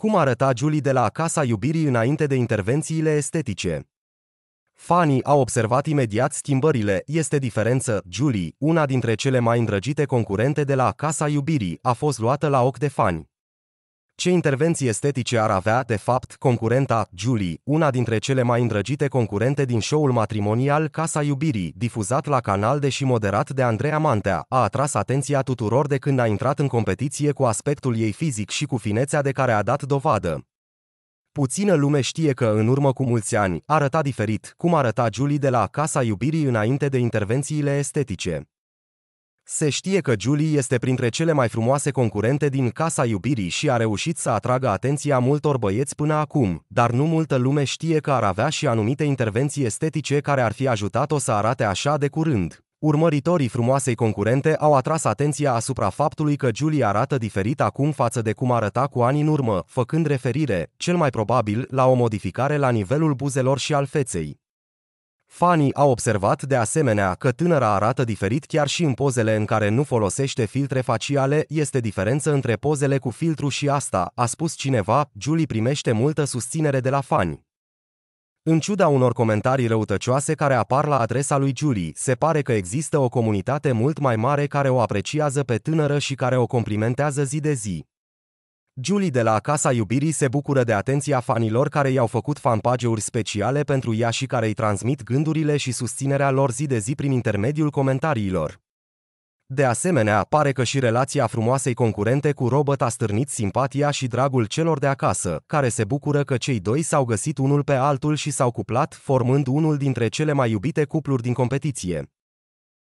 Cum arăta Julie de la Casa Iubirii înainte de intervențiile estetice? Fanii au observat imediat schimbările, este diferență, Julie, una dintre cele mai îndrăgite concurente de la Casa Iubirii, a fost luată la ochi de fani. Ce intervenții estetice ar avea, de fapt, concurenta Julie, una dintre cele mai îndrăgite concurente din show-ul matrimonial Casa Iubirii, difuzat la canal de și moderat de Andreea Mantea, a atras atenția tuturor de când a intrat în competiție cu aspectul ei fizic și cu finețea de care a dat dovadă. Puțină lume știe că în urmă cu mulți ani arăta diferit cum arăta Julie de la Casa Iubirii înainte de intervențiile estetice. Se știe că Julie este printre cele mai frumoase concurente din Casa Iubirii și a reușit să atragă atenția multor băieți până acum, dar nu multă lume știe că ar avea și anumite intervenții estetice care ar fi ajutat-o să arate așa de curând. Urmăritorii frumoasei concurente au atras atenția asupra faptului că Julie arată diferit acum față de cum arăta cu ani în urmă, făcând referire, cel mai probabil, la o modificare la nivelul buzelor și al feței. Fanii au observat de asemenea că tânăra arată diferit chiar și în pozele în care nu folosește filtre faciale, este diferență între pozele cu filtru și asta, a spus cineva, Julie primește multă susținere de la fani. În ciuda unor comentarii răutăcioase care apar la adresa lui Julie, se pare că există o comunitate mult mai mare care o apreciază pe tânără și care o complimentează zi de zi. Julie de la Casa Iubirii se bucură de atenția fanilor care i-au făcut fanpage-uri speciale pentru ea și care îi transmit gândurile și susținerea lor zi de zi prin intermediul comentariilor. De asemenea, pare că și relația frumoasei concurente cu Robert a stârnit simpatia și dragul celor de acasă, care se bucură că cei doi s-au găsit unul pe altul și s-au cuplat, formând unul dintre cele mai iubite cupluri din competiție.